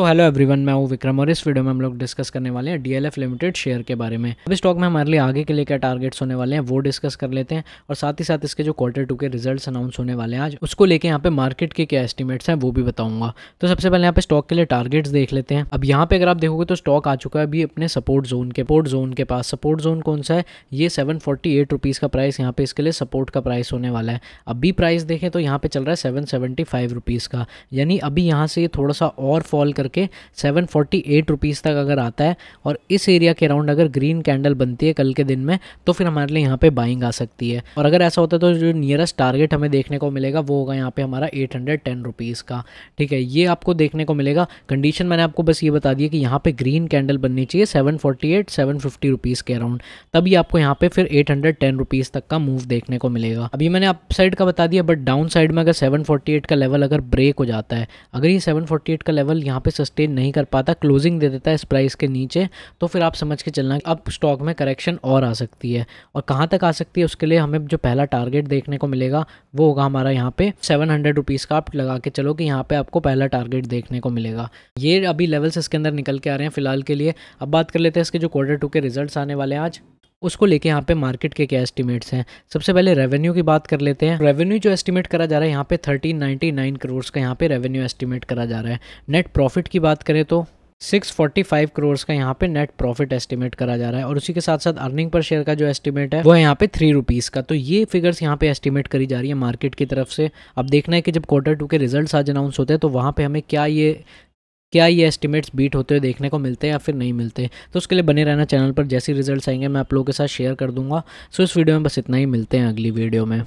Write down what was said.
तो hello everyone मैं हूँ विक्रम और इस वीडियो में हम लोग डिस्कस करने वाले हैं डीएलएफ लिमिटेड शेयर के बारे में अब स्टॉक में हमारे लिए आगे के लिए क्या टारगेट्स होने वाले हैं वो डिस्कस कर लेते हैं और साथ ही साथ इसके जो क्वार्टर टू के रिजल्ट्स अनाउंस होने वाले हैं आज उसको लेके यहाँ पे मार्केट के क्या एस्टिमेट्स हैं वो भी बताऊंगा तो सबसे पहले यहाँ पे स्टॉक के लिए टारगेट्स देख लेते हैं अब यहाँ पे अगर आप देखोगे तो स्टॉक आ चुका है अभी अपने सपोर्ट जोन के पोर्ट जोन के पास सपोर्ट जोन कौन सा है ये सेवन फोर्टी का प्राइस यहाँ पे इसके लिए सपोर्ट का प्राइस होने वाला है अभी प्राइस देखें तो यहाँ पे चल रहा है सेवन का यानी अभी यहाँ से थोड़ा सा और फॉल करके सेवन फोर्टी तक अगर आता है और इस एरिया के अराउंड अगर ग्रीन कैंडल बनती है कल के दिन में तो फिर हमारे लिए यहाँ पे बाइंग आ सकती है और अगर ऐसा होता है तो जो नियरेस्ट टारगेट हमें देखने को मिलेगा वो होगा यहाँ पे हमारा एट हंड्रेड का ठीक है ये आपको देखने को मिलेगा कंडीशन मैंने आपको बस ये बता दिया कि यहाँ पे ग्रीन कैंडल बननी चाहिए सेवन फोर्टी एट के अराउंड तभी आपको यहाँ पे फिर एट हंड्रेड तक का मूव देखने को मिलेगा अभी मैंने अप साइड का बता दिया बट डाउन साइड में अगर सेवन का लेवल अगर ब्रेक हो जाता है अगर ये सेवन का लेवल यहाँ पे सस्टेन नहीं कर पाता क्लोजिंग दे देता है इस प्राइस के नीचे तो फिर आप समझ के चलना अब स्टॉक में करेक्शन और आ सकती है और कहाँ तक आ सकती है उसके लिए हमें जो पहला टारगेट देखने को मिलेगा वो होगा हमारा यहाँ पे सेवन हंड्रेड रुपीज़ का आप लगा के चलो कि यहाँ पे आपको पहला टारगेट देखने को मिलेगा ये अभी लेवल्स इसके अंदर निकल के आ रहे हैं फिलहाल के लिए अब बात कर लेते हैं इसके जो क्वार्टर टू के रिजल्ट्स आने वाले हैं आज उसको लेके यहाँ पे मार्केट के क्या एस्टिमेट्स हैं सबसे पहले रेवेन्यू की बात कर लेते हैं रेवेन्यू जो एस्टिमेट करा जा रहा है यहाँ पे थर्टीन नाइन्टी नाइन करोड़ का यहाँ पे रेवेन्यू एस्टिमेट करा जा रहा है नेट प्रॉफिट की बात करें तो 645 करोड़ का यहाँ पे नेट प्रॉफिट एस्टिमेट करा जा रहा है और उसी के साथ साथ अर्निंग पर शेयर का जो एस्टिमेट है वो है यहाँ पे थ्री रुपीज़ का तो ये फिगर्स यहाँ पे एस्टिमेट करी जा रही है मार्केट की तरफ से अब देखना है कि जब क्वार्टर टू के रिजल्ट्स आज अनाउंस होते हैं तो वहाँ पे हमें क्या ये क्या ये एस्टिमेट्स बीट होते हुए देखने को मिलते हैं या फिर नहीं मिलते तो उसके लिए बने रहना चैनल पर जैसे रिजल्ट आएंगे मैं आप लोगों के साथ शेयर कर दूंगा सो इस वीडियो में बस इतना ही मिलते हैं अगली वीडियो में